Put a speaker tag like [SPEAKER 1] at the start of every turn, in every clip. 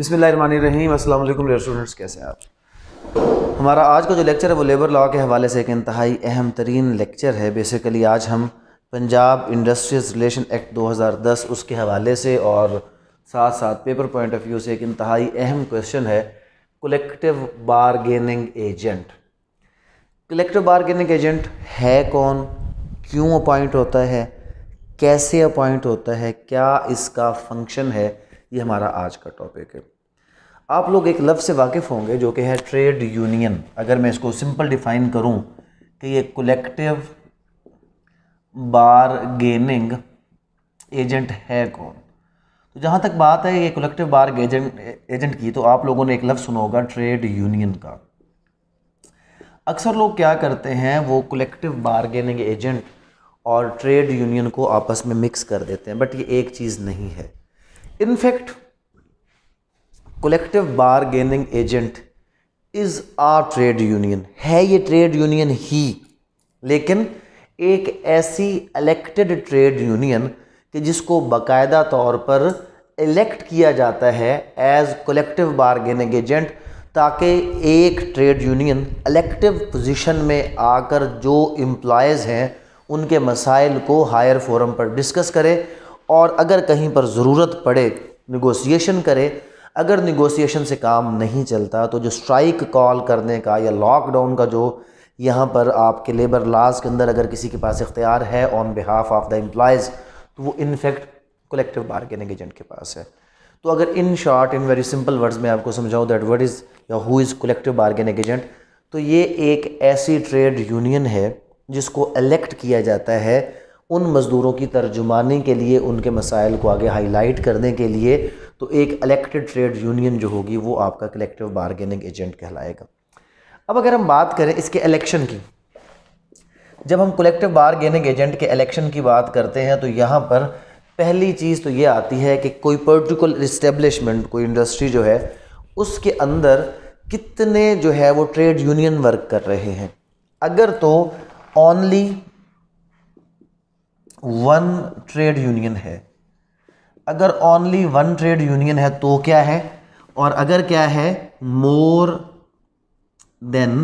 [SPEAKER 1] बिसमीम अल्लाम dear students कैसे हैं आप हमारा आज का जो लेक्चर है वो लेबर लॉ के हवाले से एक इंतहाई अहम तरीन लेक्चर है बेसिकली आज हम पंजाब इंडस्ट्रीज रिलेशन एक्ट 2010 उसके हवाले से और साथ साथ पेपर पॉइंट ऑफ व्यू से एक इंतहाई अहम क्वेश्चन है collective bargaining agent collective bargaining agent है कौन क्यों अपॉइंट होता है कैसे अपॉइंट होता है क्या इसका फंक्शन है ये हमारा आज का टॉपिक है आप लोग एक लफ्ज़ से वाकिफ़ होंगे जो कि है ट्रेड यूनियन अगर मैं इसको सिंपल डिफ़ाइन करूं कि ये कलेक्टिव बारगेनिंग एजेंट है कौन तो जहाँ तक बात है ये कलेक्टिव बार एजेंट एजेंट की तो आप लोगों ने एक लफ्ज़ सुना होगा ट्रेड यूनियन का अक्सर लोग क्या करते हैं वो कलेक्टिव बारगेनिंग एजेंट और ट्रेड यूनियन को आपस में मिक्स कर देते हैं बट ये एक चीज़ नहीं है in fact collective bargaining agent is a trade union है ये ट्रेड यूनियन ही लेकिन एक ऐसी इलेक्टेड ट्रेड यूनियन कि जिसको बाकायदा तौर पर इलेक्ट किया जाता है एज कलेक्टिव बारगेनिंग एजेंट ताकि एक ट्रेड यूनियन इलेक्टिव पोजीशन में आकर जो एम्प्लॉयज़ हैं उनके मसाइल को हायर फोरम पर डिस्कस करे और अगर कहीं पर ज़रूरत पड़े निगोसिएशन करे अगर निगोसिएशन से काम नहीं चलता तो जो स्ट्राइक कॉल करने का या लॉकडाउन का जो यहाँ पर आपके लेबर लाज के अंदर अगर किसी के पास इख्तियार है on behalf of the employees तो वो इनफेक्ट कलेक्टिव बारगेनिंग एजेंट के पास है तो अगर in short in very simple words में आपको समझाऊँ दैट वट इज़ या who is collective bargaining agent तो ये एक ऐसी ट्रेड यूनियन है जिसको एलेक्ट किया जाता है उन मज़दूरों की तर्जुमानी के लिए उनके मसाइल को आगे हाईलाइट करने के लिए तो एक अलेक्टेड ट्रेड यूनियन जो होगी वो आपका कलेक्टिव बारगेनिंग एजेंट कहलाएगा अब अगर हम बात करें इसके इलेक्शन की जब हम कलेक्टिव बारगेनिंग एजेंट के इलेक्शन की बात करते हैं तो यहाँ पर पहली चीज़ तो ये आती है कि कोई पर्टिकुलर इस्टेब्लिशमेंट कोई इंडस्ट्री जो है उसके अंदर कितने जो है वो ट्रेड यूनियन वर्क कर रहे हैं अगर तो ओनली वन ट्रेड यूनियन है अगर ओनली वन ट्रेड यूनियन है तो क्या है और अगर क्या है more than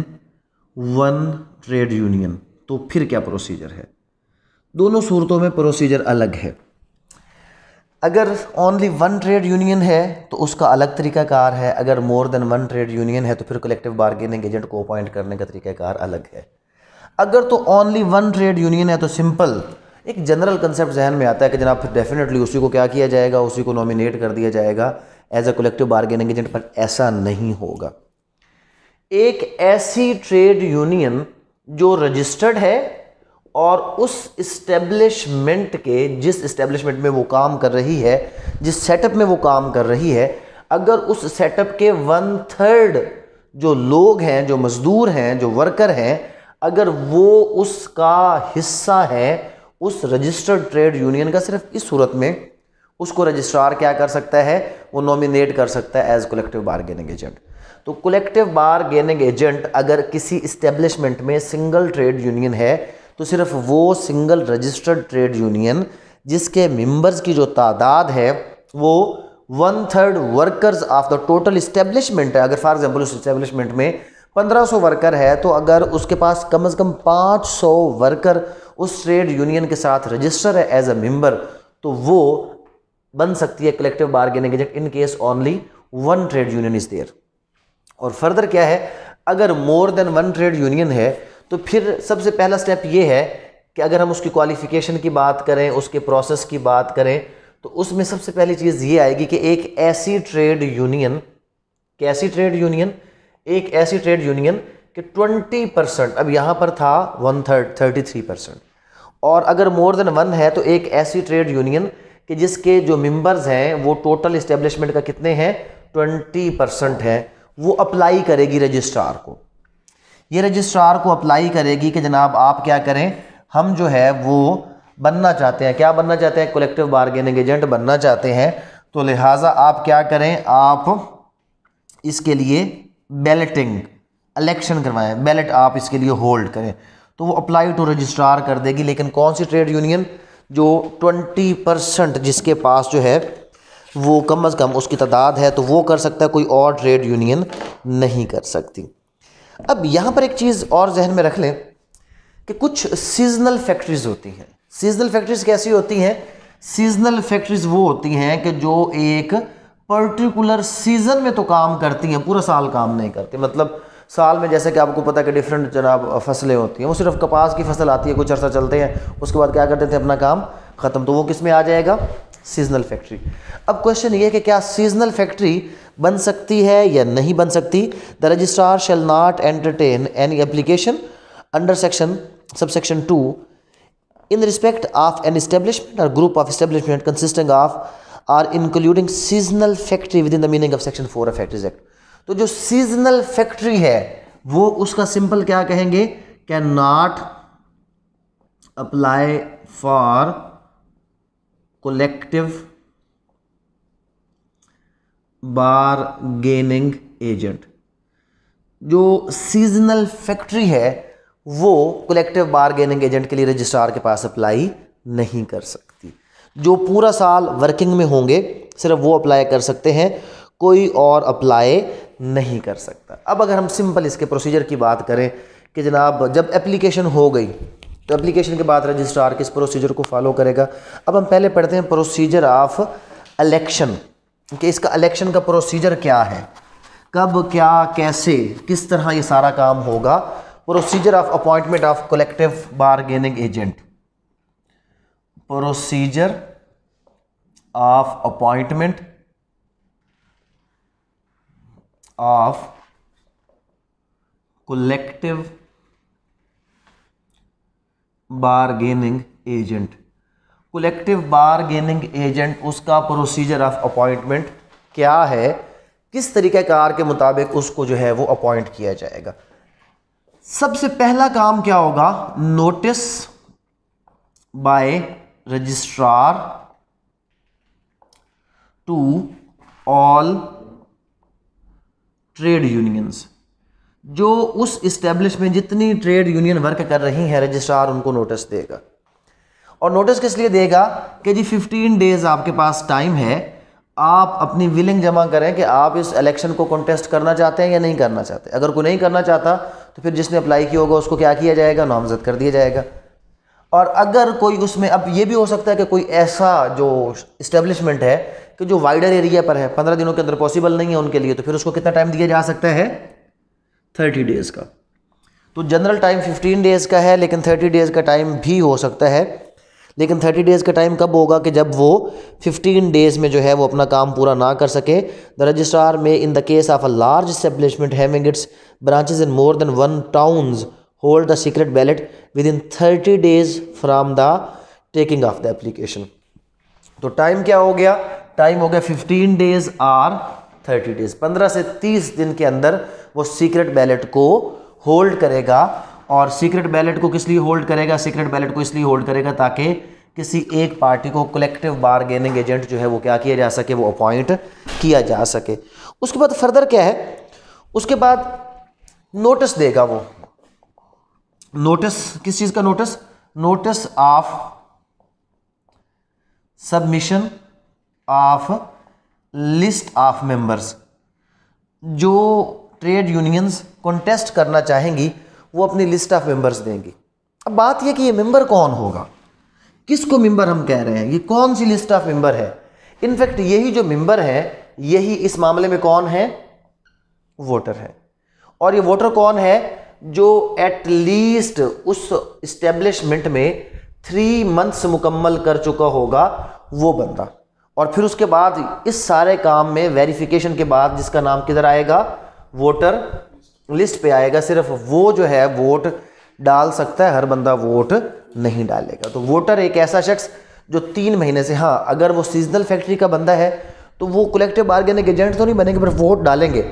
[SPEAKER 1] one trade union तो फिर क्या प्रोसीजर है दोनों सूरतों में प्रोसीजर अलग है अगर ओनली वन ट्रेड यूनियन है तो उसका अलग तरीका कार है अगर more than one trade union है तो फिर कलेक्टिव बार्गेनिंग एजेंट को अपॉइंट करने का तरीका कार अलग है अगर तो ओनली वन ट्रेड यूनियन है तो सिंपल एक जनरल कंसेप्ट जहन में आता है कि जनाब फिर डेफिनेटली उसी को क्या किया जाएगा उसी को नॉमिनेट कर दिया जाएगा as a collective bargaining agent पर ऐसा नहीं होगा एक ऐसी ट्रेड यूनियन जो रजिस्टर्ड है और उस इस्टेब्लिशमेंट के जिस इस्टेब्लिशमेंट में वो काम कर रही है जिस सेटअप में वो काम कर रही है अगर उस सेटअप के वन थर्ड जो लोग हैं जो मज़दूर हैं जो वर्कर हैं अगर वो उसका हिस्सा है उस रजिस्टर्ड ट्रेड यूनियन का सिर्फ इस सूरत में उसको रजिस्ट्रार क्या कर सकता है वो नॉमिनेट कर सकता है एज कलेक्टिव बारगेनिंग एजेंट तो कलेक्टिव बारगेनिंग एजेंट अगर किसी इस्टेब्लिशमेंट में सिंगल ट्रेड यूनियन है तो सिर्फ वो सिंगल रजिस्टर्ड ट्रेड यूनियन जिसके मेंबर्स की जो तादाद है वो one third workers of the total establishment है अगर फॉर एग्जांपल उस इस्टेब्लिशमेंट में 1500 वर्कर है तो अगर उसके पास कम से कम 500 वर्कर उस ट्रेड यूनियन के साथ रजिस्टर है एज अ मेंबर तो वो बन सकती है collective bargaining agent in case only one trade union is there और फर्दर क्या है अगर more than one trade union है तो फिर सबसे पहला स्टेप ये है कि अगर हम उसकी क्वालिफिकेशन की बात करें उसके प्रोसेस की बात करें तो उसमें सबसे पहली चीज़ ये आएगी कि एक ऐसी ट्रेड यूनियन कैसी ट्रेड यूनियन एक ऐसी ट्रेड यूनियन कि 20 परसेंट अब यहाँ पर था one third thirty three percent और अगर मोर देन वन है तो एक ऐसी ट्रेड यूनियन कि जिसके जो मेंबर्स हैं वो टोटल इस्टेब्लिशमेंट का कितने हैं ट्वेंटी परसेंट है वो अप्लाई करेगी रजिस्ट्रार को ये रजिस्ट्रार को अप्लाई करेगी कि जनाब आप क्या करें हम जो है वो बनना चाहते हैं क्या बनना चाहते हैं कलेक्टिव बारगेनिंग एजेंट बनना चाहते हैं तो लिहाजा आप क्या करें आप इसके लिए बैलेटिंग इलेक्शन करवाएं बैलेट आप इसके लिए होल्ड करें तो वो अप्लाई टू रजिस्ट्रार कर देगी लेकिन कौन सी ट्रेड यूनियन जो ट्वेंटी परसेंट जिसके पास जो है वो कम अज़ कम उसकी तादाद है तो वो कर सकता है कोई और ट्रेड यूनियन नहीं कर सकती अब यहाँ पर एक चीज़ और जहन में रख लें कि कुछ सीजनल फैक्ट्रीज़ होती हैं सीजनल फैक्ट्रीज़ कैसी होती हैं सीजनल फैक्ट्रीज़ वो होती हैं कि जो एक पर्टिकुलर सीज़न में तो काम करती हैं पूरा साल काम नहीं करती मतलब साल में जैसे कि आपको पता है कि डिफरेंट जनाब फसलें होती हैं वो सिर्फ कपास की फसल आती है कुछ अर्सा चलते हैं उसके बाद क्या करते थे अपना काम ख़त्म तो वो किस में आ जाएगा सीजनल फैक्ट्री अब क्वेश्चन ये कि क्या सीजनल फैक्ट्री बन सकती है या नहीं बन सकती the registrar shall not entertain any application under section sub section two in respect of an establishment or group of establishment consisting of or including seasonal factory within the meaning of section four of factories act तो जो seasonal factory है वो उसका simple क्या कहेंगे can not apply for collective bargaining agent जो seasonal factory है वो कलेक्टिव गेनिंग एजेंट के लिए रजिस्ट्रार के पास अप्लाई नहीं कर सकती जो पूरा साल वर्किंग में होंगे सिर्फ वो अप्लाई कर सकते हैं कोई और अप्लाई नहीं कर सकता अब अगर हम सिंपल इसके प्रोसीजर की बात करें कि जनाब जब एप्लीकेशन हो गई तो एप्लीकेशन के बाद रजिस्ट्रार किस प्रोसीजर को फॉलो करेगा अब हम पहले पढ़ते हैं प्रोसीजर ऑफ अलेक्शन कि इसका अलेक्शन का प्रोसीजर क्या है कब क्या कैसे किस तरह ये सारा काम होगा procedure of appointment of collective bargaining agent procedure of appointment of collective bargaining agent collective bargaining agent उसका प्रोसीजर ऑफ अपॉइंटमेंट क्या है किस तरीके कार के मुताबिक उसको जो है वो अपॉइंट किया जाएगा सबसे पहला काम क्या होगा notice by registrar to all trade unions जो उस इस्टेब्लिश में जितनी ट्रेड यूनियन वर्क कर रही हैं रजिस्ट्रार उनको नोटिस देगा और नोटिस किस लिए देगा कि जी 15 डेज़ आपके पास टाइम है आप अपनी विलिंग जमा करें कि आप इस इलेक्शन को कंटेस्ट करना चाहते हैं या नहीं करना चाहते अगर कोई नहीं करना चाहता तो फिर जिसने अप्लाई किया होगा उसको क्या किया जाएगा नामजद कर दिया जाएगा और अगर कोई उसमें अब ये भी हो सकता है कि कोई ऐसा जो इस्टेब्लिशमेंट है कि जो वाइडर एरिया पर है पंद्रह दिनों के अंदर पॉसिबल नहीं है उनके लिए तो फिर उसको कितना टाइम दिया जा सकता है थर्टी डेज़ का तो जनरल टाइम फिफ्टीन डेज़ का है लेकिन थर्टी डेज़ का टाइम भी हो सकता है लेकिन थर्टी डेज़ का टाइम कब होगा कि जब वो फिफ्टीन डेज़ में जो है वो अपना काम पूरा ना कर सके द रजिस्ट्रार में in the case of a large establishment having its branches in more than one towns hold the secret ballot within 30 days from the taking of the application तो टाइम क्या हो गया टाइम हो गया 15 days are 30 days 15 से 30 दिन के अंदर वो सीक्रेट बैलेट को होल्ड करेगा और सीक्रेट बैलेट को किस लिए होल्ड करेगा सीक्रेट बैलेट को इसलिए होल्ड करेगा ताकि किसी एक पार्टी को कलेक्टिव बारगेनिंग एजेंट जो है वो क्या किया जा सके वो अपॉइंट किया जा सके उसके बाद फर्दर क्या है उसके बाद नोटिस देगा वो नोटिस किस चीज का notice notice of submission of list of members जो ट्रेड यूनियंस कॉन्टेस्ट करना चाहेंगी वो अपनी लिस्ट ऑफ मेंबर्स देंगी अब बात यह कि ये मेंबर कौन होगा किसको मेंबर हम कह रहे हैं ये कौन सी लिस्ट ऑफ मेंबर है इनफैक्ट यही जो मेंबर है यही इस मामले में कौन है वोटर है और ये वोटर कौन है जो एट लीस्ट उस इस्टेब्लिशमेंट में थ्री मंथ्स मुकम्मल कर चुका होगा वो बंदा और फिर उसके बाद इस सारे काम में वेरिफिकेशन के बाद जिसका नाम किधर आएगा वोटर लिस्ट पे आएगा सिर्फ वो जो है वोट डाल सकता है हर बंदा वोट नहीं डालेगा तो वोटर एक ऐसा शख्स जो तीन महीने से हाँ अगर वो सीजनल फैक्ट्री का बंदा है तो वो कलेक्टिव बारगेनिंग एजेंट तो नहीं बनेंगे पर वोट डालेंगे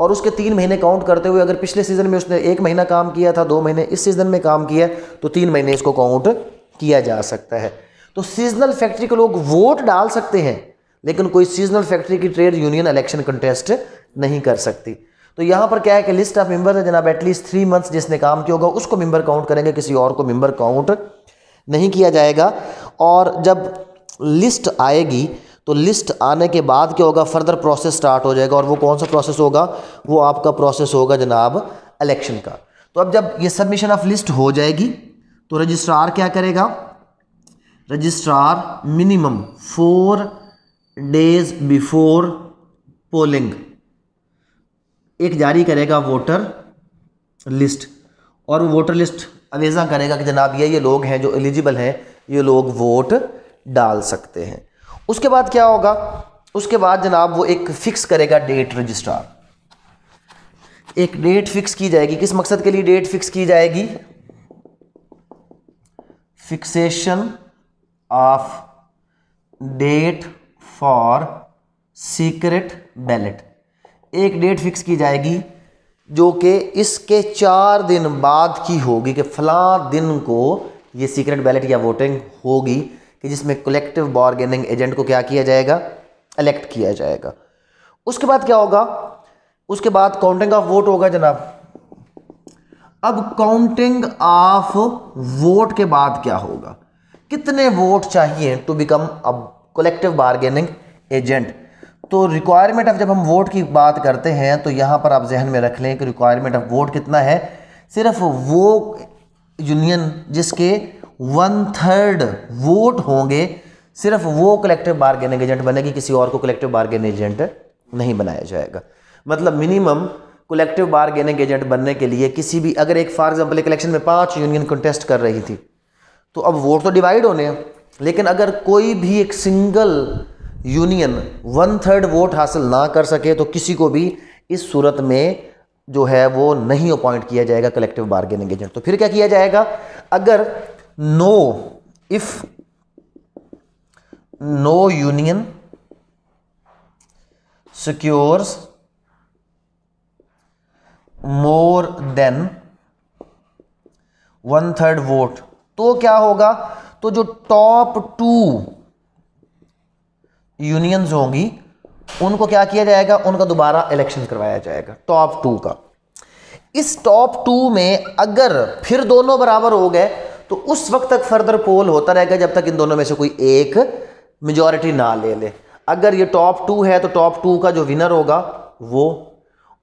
[SPEAKER 1] और उसके तीन महीने काउंट करते हुए अगर पिछले सीज़न में उसने एक महीना काम किया था दो महीने इस सीज़न में काम किया तो तीन महीने इसको काउंट किया जा सकता है तो सीजनल फैक्ट्री को लोग वोट डाल सकते हैं लेकिन कोई सीजनल फैक्ट्री की ट्रेड यूनियन इलेक्शन कंटेस्ट नहीं कर सकती तो यहाँ पर क्या है कि लिस्ट ऑफ मेंबर है जनाब एटलीस्ट थ्री मंथ्स जिसने काम किया होगा उसको मेंबर काउंट करेंगे किसी और को मेंबर काउंट नहीं किया जाएगा और जब लिस्ट आएगी तो लिस्ट आने के बाद क्या होगा फर्दर प्रोसेस स्टार्ट हो जाएगा और वो कौन सा प्रोसेस होगा वो आपका प्रोसेस होगा जनाब इलेक्शन का तो अब जब ये सबमिशन ऑफ लिस्ट हो जाएगी तो रजिस्ट्रार क्या करेगा registrar minimum four days before polling एक जारी करेगा वोटर लिस्ट और वो वोटर लिस्ट अवेजा करेगा कि जनाब ये ये लोग हैं जो एलिजिबल हैं ये लोग वोट डाल सकते हैं उसके बाद क्या होगा उसके बाद जनाब वो एक फ़िक्स करेगा डेट रजिस्ट्रार एक डेट फिक्स की जाएगी किस मकसद के लिए डेट फिक्स की जाएगी fixation of date for secret ballot एक डेट फिक्स की जाएगी जो कि इसके चार दिन बाद की होगी कि फला दिन को ये सीक्रेट बैलेट या वोटिंग होगी कि जिसमें कलेक्टिव बार्गेनिंग एजेंट को क्या किया जाएगा इलेक्ट किया जाएगा उसके बाद क्या होगा उसके बाद काउंटिंग ऑफ वोट होगा जनाब अब काउंटिंग ऑफ वोट के बाद क्या होगा कितने वोट चाहिए to become a collective bargaining agent तो रिक्वायरमेंट ऑफ जब हम वोट की बात करते हैं तो यहां पर आप जहन में रख लें कि रिक्वायरमेंट ऑफ वोट कितना है सिर्फ वो यूनियन जिसके वन थर्ड वोट होंगे सिर्फ वो कलेक्टिव बार्गेनिंग एजेंट बनेगी किसी और को कलेक्टिव बारगेनिंग एजेंट नहीं बनाया जाएगा मतलब मिनिमम कलेक्टिव बार्गेनिंग एजेंट बनने के लिए किसी भी अगर एक फॉर एग्जाम्पल एक इलेक्शन में पाँच यूनियन कंटेस्ट कर रही थी तो अब वोट तो डिवाइड होने हैं लेकिन अगर कोई भी एक single union one third vote हासिल ना कर सके तो किसी को भी इस सूरत में जो है वो नहीं अपॉइंट किया जाएगा कलेक्टिव बार्गेनिंग एजेंट तो फिर क्या किया जाएगा अगर no if no union secures more than one third vote तो क्या होगा तो जो टॉप टू यूनियंस होंगी उनको क्या किया जाएगा उनका दोबारा इलेक्शन करवाया जाएगा टॉप टू का इस टॉप टू में अगर फिर दोनों बराबर हो गए तो उस वक्त तक फर्दर पोल होता रहेगा जब तक इन दोनों में से कोई एक मेजॉरिटी ना ले ले अगर ये टॉप टू है तो टॉप टू का जो विनर होगा वो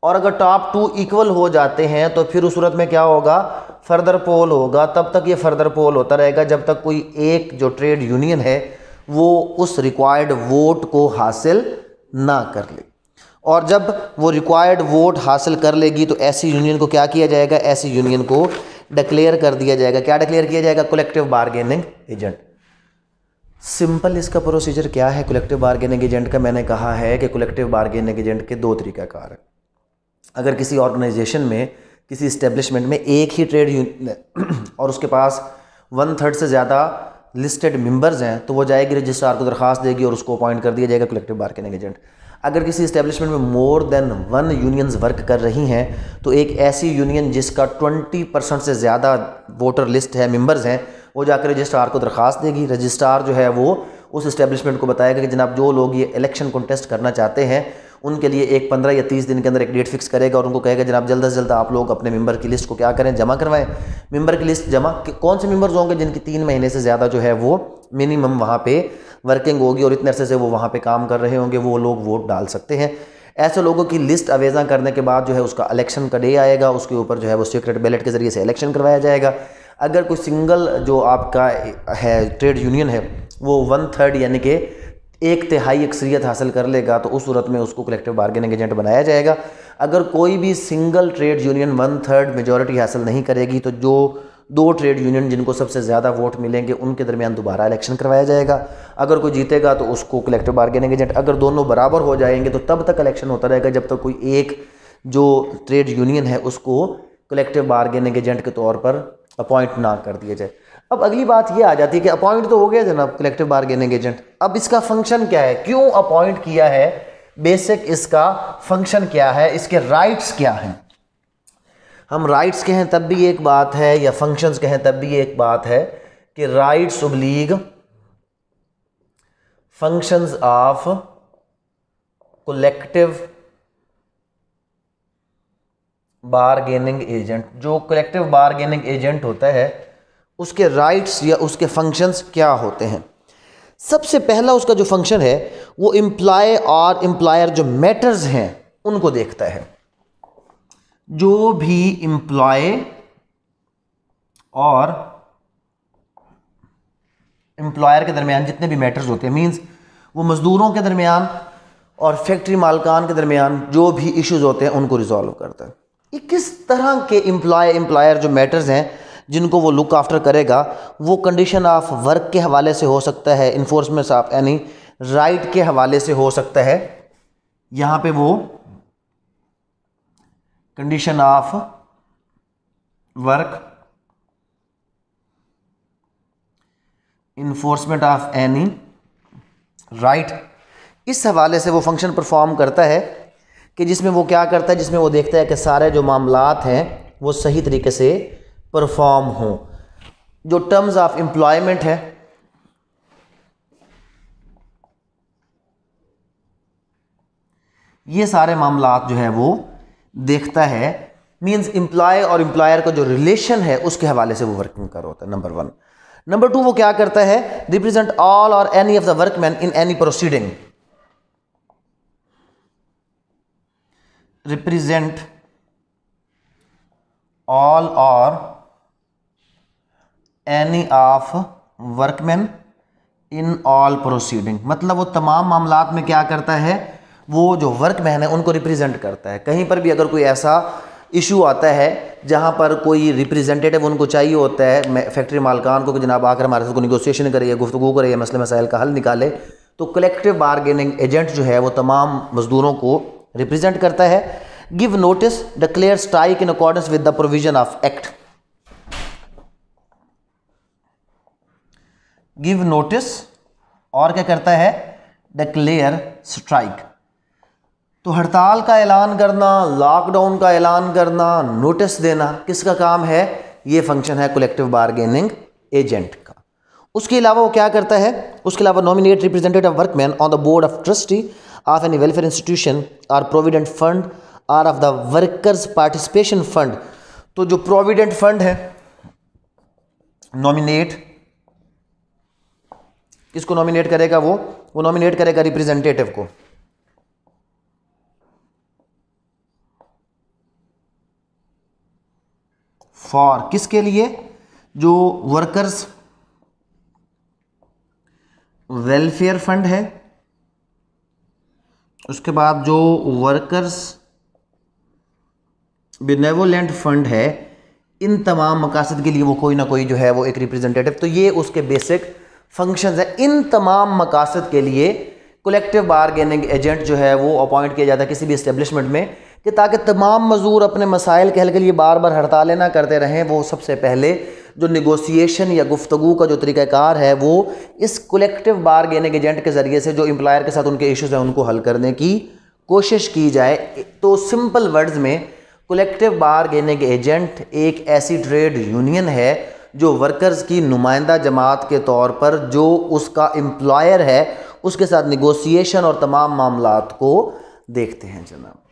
[SPEAKER 1] और अगर टॉप टू इक्वल हो जाते हैं तो फिर उस सूरत में क्या होगा फर्दर पोल होगा तब तक ये फर्दर पोल होता रहेगा जब तक कोई एक जो ट्रेड यूनियन है वो उस रिक्वायर्ड वोट को हासिल ना कर ले और जब वो रिक्वायर्ड वोट हासिल कर लेगी तो ऐसी यूनियन को क्या किया जाएगा ऐसी यूनियन को डिक्लेयर कर दिया जाएगा क्या डिक्लेयर किया जाएगा कलेक्टिव बार्गेनिंग एजेंट सिंपल इसका प्रोसीजर क्या है कलेक्टिव बारगेनिंग एजेंट का मैंने कहा है कि कलेक्टिव बारगेनिंग एजेंट के दो तरीक़ाकार हैं अगर किसी ऑर्गेनाइजेशन में किसी इस्टेब्लिशमेंट में एक ही ट्रेड यूनियन और उसके पास वन थर्ड से ज़्यादा लिस्टेड मेंबर्स हैं तो वो जाएगी रजिस्ट्रार को दरखास्त देगी और उसको अपॉइंट कर दिया जाएगा कलेक्टिव बारगेनिंग एजेंट अगर किसी इस्टेब्लिशमेंट में more than one unions work कर रही हैं तो एक ऐसी यूनियन जिसका 20 परसेंट से ज़्यादा वोटर लिस्ट है मेंबर्स हैं वो जाकर रजिस्ट्रार को दरख्वास्त देगी रजिस्ट्रार जो है वो उस इस्टेब्लिशमेंट को बताएगा कि जनाब जो लोग ये इलेक्शन कॉन्टेस्ट करना चाहते हैं उनके लिए एक पंद्रह या तीस दिन के अंदर एक डेट फिक्स करेगा और उनको कहेगा जनाब जल्द अज जल्द आप लोग अपने मेंबर की लिस्ट को क्या करें जमा करवाएं मेंबर की लिस्ट जमा कौन से मेंबर्स होंगे जिनकी तीन महीने से ज़्यादा जो है वो मिनिमम वहाँ पे वर्किंग होगी और इतने अरसे से वो वहाँ पर काम कर रहे होंगे वो लोग वोट डाल सकते हैं ऐसे लोगों की लिस्ट अवेजा करने के बाद जो है उसका इलेक्शन का डे आएगा उसके ऊपर जो है वो सीक्रेट बैलेट के ज़रिए से इलेक्शन करवाया जाएगा अगर कोई सिंगल जो आपका है ट्रेड यूनियन है वो वन थर्ड यानी कि एक तिहाई अक्सरियत हासिल कर लेगा तो उस सूरत में उसको कलेक्टिव बार्गेनिंग एजेंट बनाया जाएगा अगर कोई भी single trade union one third majority हासिल नहीं करेगी तो जो दो ट्रेड यूनियन जिनको सबसे ज़्यादा वोट मिलेंगे उनके दरमियान दोबारा इलेक्शन करवाया जाएगा अगर कोई जीतेगा तो उसको कलेक्टिव बार्गेनिंग एजेंट अगर दोनों बराबर हो जाएंगे तो तब तक इलेक्शन होता रहेगा जब तक कोई एक जो ट्रेड यूनियन है उसको कलेक्टिव बार्गेनिंग एजेंट के तौर पर अपॉइंट ना कर दिया जाए अब अगली बात ये आ जाती है कि अपॉइंट तो हो गया जनाब कलेक्टिव बार्गेनिंग एजेंट अब इसका फंक्शन क्या है क्यों अपॉइंट किया है बेसिक इसका फंक्शन क्या है इसके राइट्स क्या हैं हम राइट्स कहें तब भी एक बात है या फंक्शंस कहें तब भी एक बात है कि rights obligations functions of collective bargaining agent जो कलेक्टिव बारगेनिंग एजेंट होता है उसके राइट्स या उसके फंक्शंस क्या होते हैं सबसे पहला उसका जो फंक्शन है वो इम्प्लाय और इम्प्लायर जो मैटर्स हैं उनको देखता है जो भी इंप्लॉय और एम्प्लॉयर के दरमियान जितने भी मैटर्स होते हैं मीन्स वो मज़दूरों के दरमियान और फैक्ट्री मालकान के दरमियान जो भी इश्यूज होते हैं उनको रिजॉल्व करता है ये किस तरह के एम्प्लॉय एम्प्लॉयर जो मैटर्स हैं जिनको वो लुक आफ्टर करेगा वो कंडीशन ऑफ वर्क के हवाले से हो सकता है इन्फोर्समेंट ऑफ यानी राइट के हवाले से हो सकता है यहाँ पे वो condition of work enforcement of any right इस हवाले से वो फंक्शन परफॉर्म करता है कि जिसमें वो क्या करता है जिसमें वो देखता है कि सारे जो मामलात हैं वो सही तरीके से परफॉर्म हों जो टर्म्स ऑफ एम्प्लॉयमेंट है ये सारे मामला जो है वो देखता है मीन्स एम्प्लॉय और एम्प्लॉयर का जो रिलेशन है उसके हवाले से वो वर्किंग कर होता है नंबर वन नंबर टू वो क्या करता है represent all or any of the workman in any proceeding represent all or any of workman in all proceeding मतलब वो तमाम मामला में क्या करता है वो जो वर्कमैन है उनको रिप्रेजेंट करता है कहीं पर भी अगर कोई ऐसा इशू आता है जहाँ पर कोई रिप्रेजेंटेटिव उनको चाहिए होता है फैक्ट्री मालकान को कि जनाब आकर हमारे साथ को निगोसिएशन करे गुफ्तु करे या मसले मसाइल का हल निकाले तो कलेक्टिव बारगेनिंग एजेंट जो है वो तमाम मज़दूरों को रिप्रेजेंट करता है give notice declare strike in accordance with the provision of act give notice और क्या करता है डिक्लेयर स्ट्राइक तो हड़ताल का ऐलान करना लॉकडाउन का ऐलान करना नोटिस देना किसका काम है ये फंक्शन है कलेक्टिव बारगेनिंग एजेंट का उसके अलावा वो क्या करता है उसके अलावा nominate representative workman on the board of trustee of any welfare institution or provident fund or of the workers participation fund तो जो प्रोविडेंट फंड है नॉमिनेट किसको नॉमिनेट करेगा वो वो नॉमिनेट करेगा रिप्रेजेंटेटिव को फॉर किसके लिए जो वर्कर्स वेलफेयर फंड है उसके बाद जो वर्कर्स बिनेवोलेंट फंड है इन तमाम मकासद के लिए वो कोई ना कोई जो है वो एक रिप्रेजेंटेटिव तो ये उसके बेसिक फंक्शंस है इन तमाम मकासद के लिए कलेक्टिव बारगेनिंग एजेंट जो है वो अपॉइंट किया जाता है किसी भी इस्टेब्लिशमेंट में कि ताकि तमाम मज़दूर अपने मसाइल के हल के लिए बार बार हड़तालें ना करते रहें वो सबसे पहले जो निगोसिएशन या गुफ्तु का जो तरीक़ाकार है वो इस कलेक्टिव बारगेनिंग एजेंट के ज़रिए से जो एम्प्लायर के साथ उनके इश्यूज़ हैं उनको हल करने की कोशिश की जाए तो सिंपल वर्ड्स में कलेक्टिव बारगेनिंग एजेंट एक ऐसी ट्रेड यूनियन है जो वर्कर्स की नुमाइंदा जमात के तौर पर जो उसका एम्प्लॉयर है उसके साथ निगोसिएशन और तमाम मामला को देखते हैं जनाब